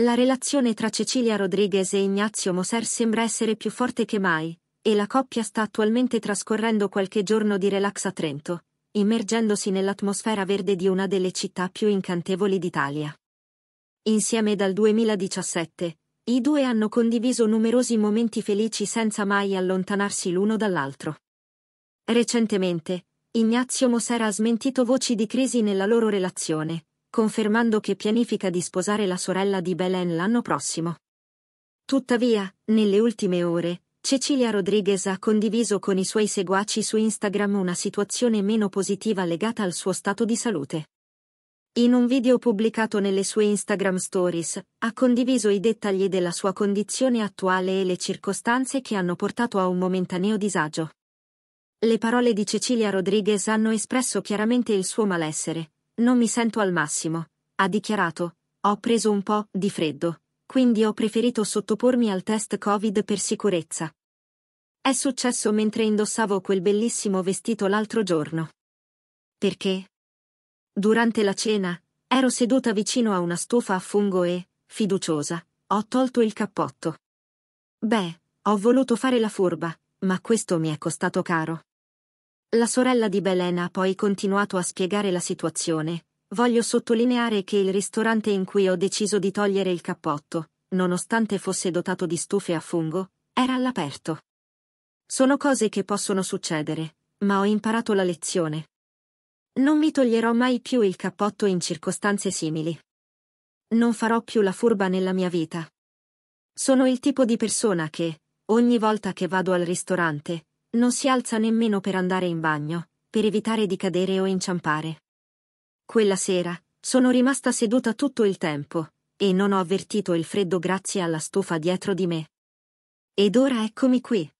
La relazione tra Cecilia Rodriguez e Ignazio Moser sembra essere più forte che mai, e la coppia sta attualmente trascorrendo qualche giorno di relax a Trento, immergendosi nell'atmosfera verde di una delle città più incantevoli d'Italia. Insieme dal 2017, i due hanno condiviso numerosi momenti felici senza mai allontanarsi l'uno dall'altro. Recentemente, Ignazio Moser ha smentito voci di crisi nella loro relazione, confermando che pianifica di sposare la sorella di Belen l'anno prossimo. Tuttavia, nelle ultime ore, Cecilia Rodriguez ha condiviso con i suoi seguaci su Instagram una situazione meno positiva legata al suo stato di salute. In un video pubblicato nelle sue Instagram Stories, ha condiviso i dettagli della sua condizione attuale e le circostanze che hanno portato a un momentaneo disagio. Le parole di Cecilia Rodriguez hanno espresso chiaramente il suo malessere, non mi sento al massimo, ha dichiarato. Ho preso un po' di freddo, quindi ho preferito sottopormi al test Covid per sicurezza. È successo mentre indossavo quel bellissimo vestito l'altro giorno. Perché? Durante la cena, ero seduta vicino a una stufa a fungo e, fiduciosa, ho tolto il cappotto. Beh, ho voluto fare la furba, ma questo mi è costato caro. La sorella di Belen ha poi continuato a spiegare la situazione. Voglio sottolineare che il ristorante in cui ho deciso di togliere il cappotto, nonostante fosse dotato di stufe a fungo, era all'aperto. Sono cose che possono succedere, ma ho imparato la lezione. Non mi toglierò mai più il cappotto in circostanze simili. Non farò più la furba nella mia vita. Sono il tipo di persona che, ogni volta che vado al ristorante, non si alza nemmeno per andare in bagno, per evitare di cadere o inciampare. Quella sera, sono rimasta seduta tutto il tempo, e non ho avvertito il freddo grazie alla stufa dietro di me. Ed ora eccomi qui.